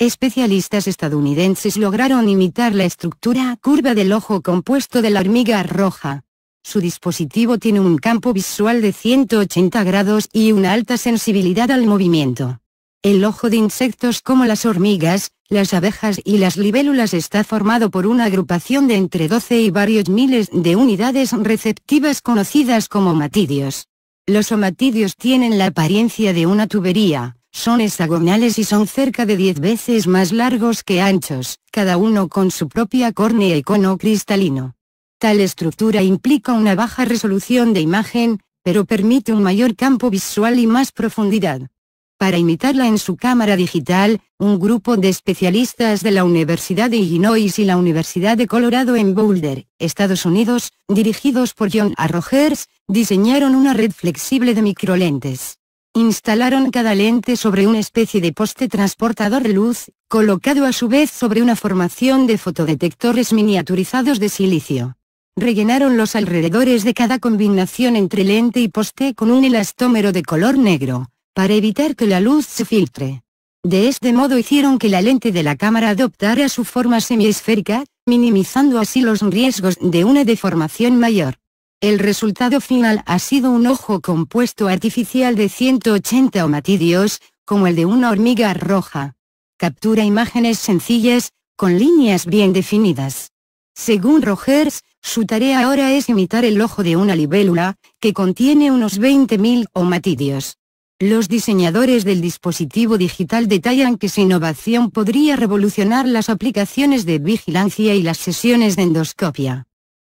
Especialistas estadounidenses lograron imitar la estructura curva del ojo compuesto de la hormiga roja. Su dispositivo tiene un campo visual de 180 grados y una alta sensibilidad al movimiento. El ojo de insectos como las hormigas, las abejas y las libélulas está formado por una agrupación de entre 12 y varios miles de unidades receptivas conocidas como matidios. Los omatidios tienen la apariencia de una tubería, son hexagonales y son cerca de 10 veces más largos que anchos, cada uno con su propia córnea y cono cristalino. Tal estructura implica una baja resolución de imagen, pero permite un mayor campo visual y más profundidad. Para imitarla en su cámara digital, un grupo de especialistas de la Universidad de Illinois y la Universidad de Colorado en Boulder, Estados Unidos, dirigidos por John A. Rogers, diseñaron una red flexible de microlentes instalaron cada lente sobre una especie de poste transportador de luz, colocado a su vez sobre una formación de fotodetectores miniaturizados de silicio. Rellenaron los alrededores de cada combinación entre lente y poste con un elastómero de color negro, para evitar que la luz se filtre. De este modo hicieron que la lente de la cámara adoptara su forma semiesférica, minimizando así los riesgos de una deformación mayor. El resultado final ha sido un ojo compuesto artificial de 180 omatidios, como el de una hormiga roja. Captura imágenes sencillas, con líneas bien definidas. Según Rogers, su tarea ahora es imitar el ojo de una libélula, que contiene unos 20.000 omatidios. Los diseñadores del dispositivo digital detallan que su innovación podría revolucionar las aplicaciones de vigilancia y las sesiones de endoscopia.